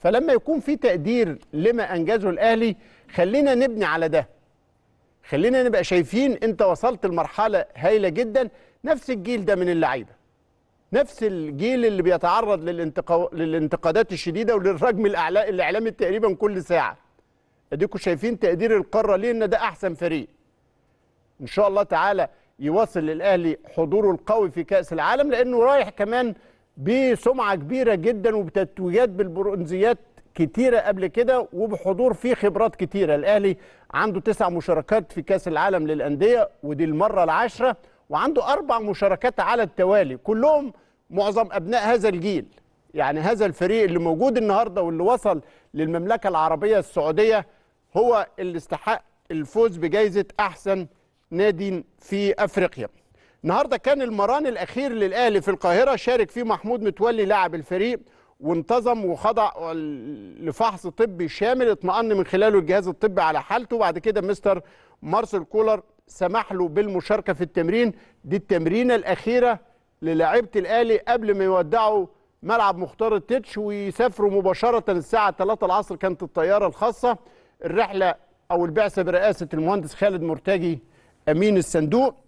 فلما يكون في تقدير لما انجزه الاهلي خلينا نبني على ده خلينا نبقى شايفين انت وصلت لمرحله هايله جدا نفس الجيل ده من اللعيبه نفس الجيل اللي بيتعرض للانتقادات الشديده وللرجم الأعلى... الاعلامي تقريبا كل ساعه اديكم شايفين تقدير القاره ليه ان ده احسن فريق ان شاء الله تعالى يواصل للاهلي حضوره القوي في كاس العالم لانه رايح كمان بسمعه كبيره جدا وبتتويجات بالبرونزيات كتيره قبل كده وبحضور فيه خبرات كتيره الاهلي عنده تسع مشاركات في كاس العالم للانديه ودي المره العاشره وعنده اربع مشاركات على التوالي كلهم معظم ابناء هذا الجيل يعني هذا الفريق اللي موجود النهارده واللي وصل للمملكه العربيه السعوديه هو اللي استحق الفوز بجائزه احسن نادي في افريقيا النهارده كان المران الاخير للاهلي في القاهره شارك فيه محمود متولي لاعب الفريق وانتظم وخضع لفحص طبي شامل اطمأن من خلاله الجهاز الطبي على حالته وبعد كده مستر مارسيل كولر سمح له بالمشاركه في التمرين دي التمرينه الاخيره للاعيبه الاهلي قبل ما يودعوا ملعب مختار التتش ويسافروا مباشره الساعه 3 العصر كانت الطياره الخاصه الرحله او البعثه برئاسه المهندس خالد مرتجي امين الصندوق